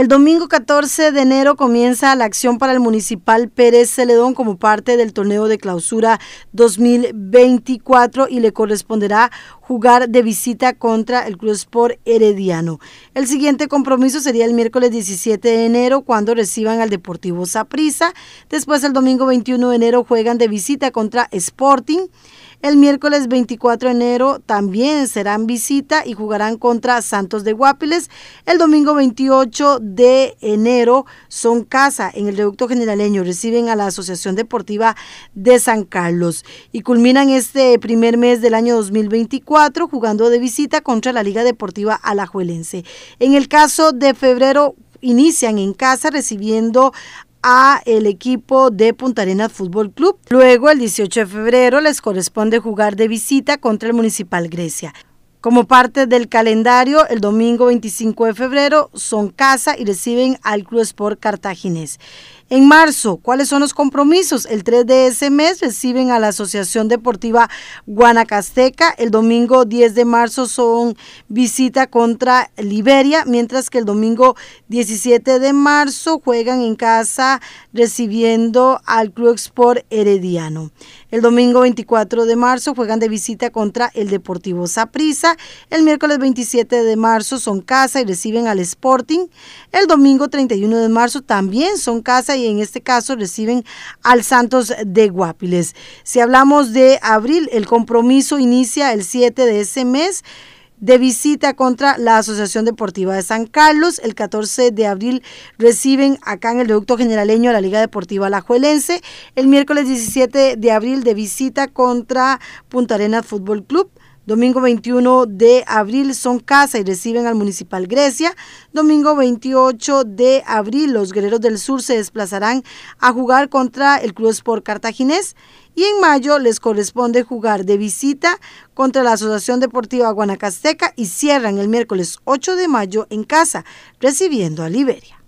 El domingo 14 de enero comienza la acción para el Municipal Pérez Celedón como parte del torneo de clausura 2024 y le corresponderá jugar de visita contra el Club Sport Herediano. El siguiente compromiso sería el miércoles 17 de enero cuando reciban al Deportivo Saprissa. Después el domingo 21 de enero juegan de visita contra Sporting. El miércoles 24 de enero también serán visita y jugarán contra Santos de Guapiles. El domingo 28 de de enero son casa en el reducto generaleño, reciben a la Asociación Deportiva de San Carlos y culminan este primer mes del año 2024 jugando de visita contra la Liga Deportiva Alajuelense. En el caso de febrero inician en casa recibiendo a el equipo de Punta Fútbol Club. Luego, el 18 de febrero, les corresponde jugar de visita contra el Municipal Grecia. Como parte del calendario, el domingo 25 de febrero son casa y reciben al Cruz Sport Cartagines. En marzo, ¿cuáles son los compromisos? El 3 de ese mes reciben a la Asociación Deportiva Guanacasteca. El domingo 10 de marzo son visita contra Liberia, mientras que el domingo 17 de marzo juegan en casa recibiendo al Club Sport Herediano. El domingo 24 de marzo juegan de visita contra el Deportivo Saprissa. El miércoles 27 de marzo son casa y reciben al Sporting. El domingo 31 de marzo también son casa y y en este caso reciben al Santos de Guapiles. Si hablamos de abril, el compromiso inicia el 7 de ese mes de visita contra la Asociación Deportiva de San Carlos. El 14 de abril reciben acá en el Reducto Generaleño a la Liga Deportiva Alajuelense. El miércoles 17 de abril de visita contra Punta Arenas Fútbol Club. Domingo 21 de abril son casa y reciben al Municipal Grecia. Domingo 28 de abril los Guerreros del Sur se desplazarán a jugar contra el Club Sport Cartaginés. Y en mayo les corresponde jugar de visita contra la Asociación Deportiva Guanacasteca y cierran el miércoles 8 de mayo en casa, recibiendo a Liberia.